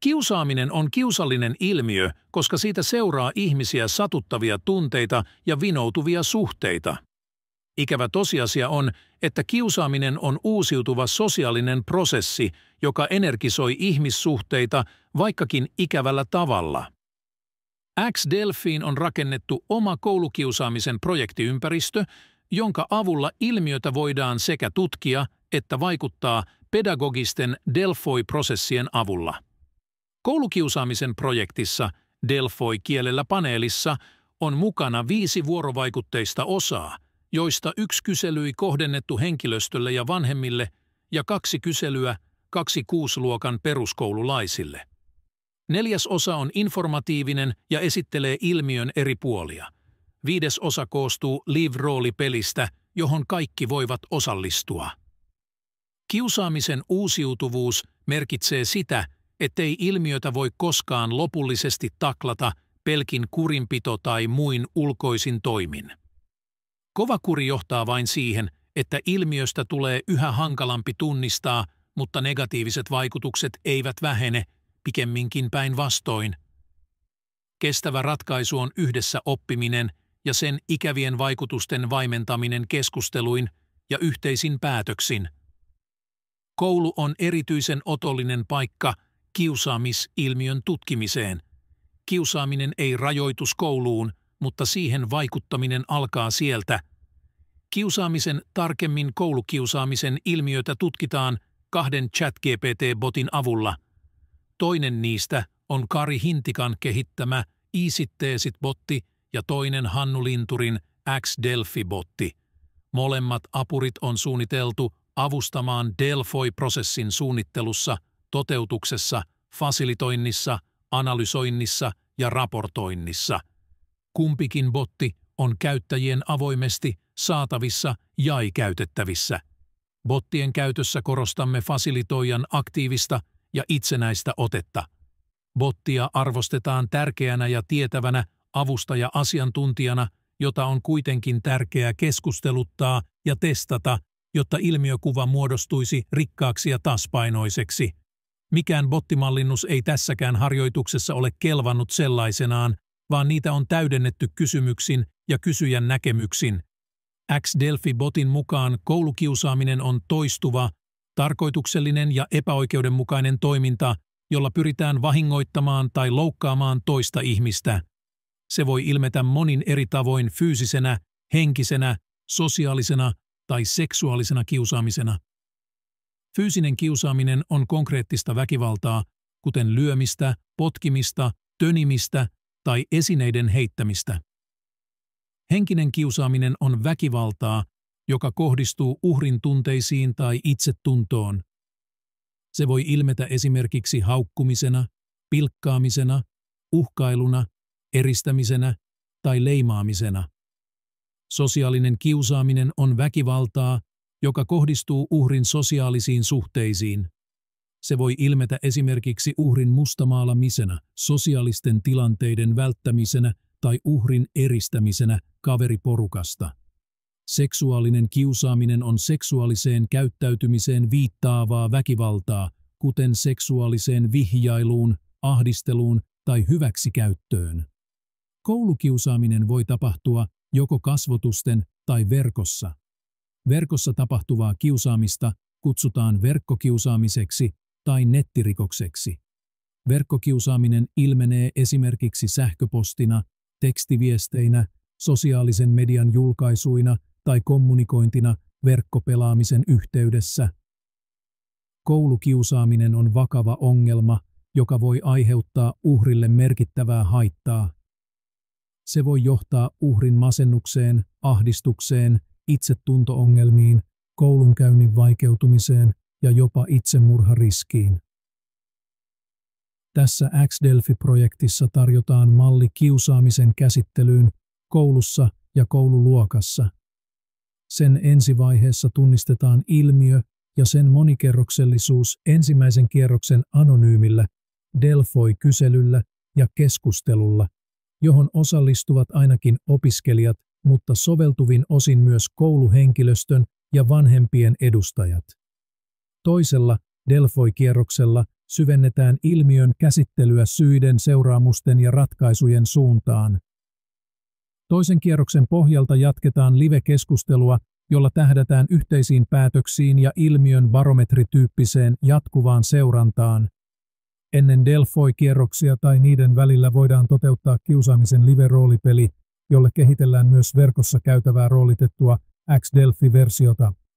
Kiusaaminen on kiusallinen ilmiö, koska siitä seuraa ihmisiä satuttavia tunteita ja vinoutuvia suhteita. Ikävä tosiasia on, että kiusaaminen on uusiutuva sosiaalinen prosessi, joka energisoi ihmissuhteita vaikkakin ikävällä tavalla. X delfiin on rakennettu oma koulukiusaamisen projektiympäristö, jonka avulla ilmiötä voidaan sekä tutkia että vaikuttaa pedagogisten delfoi prosessien avulla. Koulukiusaamisen projektissa Delfoi-kielellä paneelissa on mukana viisi vuorovaikutteista osaa, joista yksi kyselyi kohdennettu henkilöstölle ja vanhemmille ja kaksi kyselyä 26-luokan peruskoululaisille. Neljäs osa on informatiivinen ja esittelee ilmiön eri puolia. Viides osa koostuu live-roolipelistä, johon kaikki voivat osallistua. Kiusaamisen uusiutuvuus merkitsee sitä, ettei ilmiötä voi koskaan lopullisesti taklata pelkin kurinpito tai muin ulkoisin toimin. Kova kuri johtaa vain siihen, että ilmiöstä tulee yhä hankalampi tunnistaa, mutta negatiiviset vaikutukset eivät vähene, pikemminkin päinvastoin. Kestävä ratkaisu on yhdessä oppiminen ja sen ikävien vaikutusten vaimentaminen keskusteluin ja yhteisin päätöksin. Koulu on erityisen otollinen paikka – kiusaamisilmiön tutkimiseen. Kiusaaminen ei rajoitu kouluun, mutta siihen vaikuttaminen alkaa sieltä. Kiusaamisen tarkemmin koulukiusaamisen ilmiötä tutkitaan kahden ChatGPT-botin avulla. Toinen niistä on Kari Hintikan kehittämä iisitteesit botti ja toinen Hannu Linturin X-Delphi-botti. Molemmat apurit on suunniteltu avustamaan delfoi prosessin suunnittelussa – toteutuksessa, fasilitoinnissa, analysoinnissa ja raportoinnissa. Kumpikin botti on käyttäjien avoimesti saatavissa ja ei käytettävissä. Bottien käytössä korostamme fasilitoijan aktiivista ja itsenäistä otetta. Bottia arvostetaan tärkeänä ja tietävänä avustaja-asiantuntijana, jota on kuitenkin tärkeää keskusteluttaa ja testata, jotta ilmiökuva muodostuisi rikkaaksi ja taspainoiseksi. Mikään bottimallinnus ei tässäkään harjoituksessa ole kelvannut sellaisenaan, vaan niitä on täydennetty kysymyksin ja kysyjän näkemyksin. X-Delphi-botin mukaan koulukiusaaminen on toistuva, tarkoituksellinen ja epäoikeudenmukainen toiminta, jolla pyritään vahingoittamaan tai loukkaamaan toista ihmistä. Se voi ilmetä monin eri tavoin fyysisenä, henkisenä, sosiaalisena tai seksuaalisena kiusaamisena. Fyysinen kiusaaminen on konkreettista väkivaltaa, kuten lyömistä, potkimista, tönimistä tai esineiden heittämistä. Henkinen kiusaaminen on väkivaltaa, joka kohdistuu uhrin tunteisiin tai itsetuntoon. Se voi ilmetä esimerkiksi haukkumisena, pilkkaamisena, uhkailuna, eristämisenä tai leimaamisena. Sosiaalinen kiusaaminen on väkivaltaa, joka kohdistuu uhrin sosiaalisiin suhteisiin. Se voi ilmetä esimerkiksi uhrin mustamaalamisena, sosiaalisten tilanteiden välttämisenä tai uhrin eristämisenä kaveriporukasta. Seksuaalinen kiusaaminen on seksuaaliseen käyttäytymiseen viittaavaa väkivaltaa, kuten seksuaaliseen vihjailuun, ahdisteluun tai hyväksikäyttöön. Koulukiusaaminen voi tapahtua joko kasvotusten tai verkossa. Verkossa tapahtuvaa kiusaamista kutsutaan verkkokiusaamiseksi tai nettirikokseksi. Verkkokiusaaminen ilmenee esimerkiksi sähköpostina, tekstiviesteinä, sosiaalisen median julkaisuina tai kommunikointina verkkopelaamisen yhteydessä. Koulukiusaaminen on vakava ongelma, joka voi aiheuttaa uhrille merkittävää haittaa. Se voi johtaa uhrin masennukseen, ahdistukseen itsetuntoongelmiin, koulunkäynnin vaikeutumiseen ja jopa itsemurhariskiin. Tässä XDelphi-projektissa tarjotaan malli kiusaamisen käsittelyyn koulussa ja koululuokassa. Sen ensivaiheessa tunnistetaan ilmiö ja sen monikerroksellisuus ensimmäisen kierroksen anonyymillä Delfoi-kyselyllä ja keskustelulla, johon osallistuvat ainakin opiskelijat mutta soveltuvin osin myös kouluhenkilöstön ja vanhempien edustajat. Toisella Delfoi-kierroksella syvennetään ilmiön käsittelyä syiden, seuraamusten ja ratkaisujen suuntaan. Toisen kierroksen pohjalta jatketaan live-keskustelua, jolla tähdätään yhteisiin päätöksiin ja ilmiön barometrityyppiseen jatkuvaan seurantaan. Ennen Delfoi-kierroksia tai niiden välillä voidaan toteuttaa kiusaamisen live-roolipeli, jolle kehitellään myös verkossa käytävää roolitettua X-Delphi-versiota.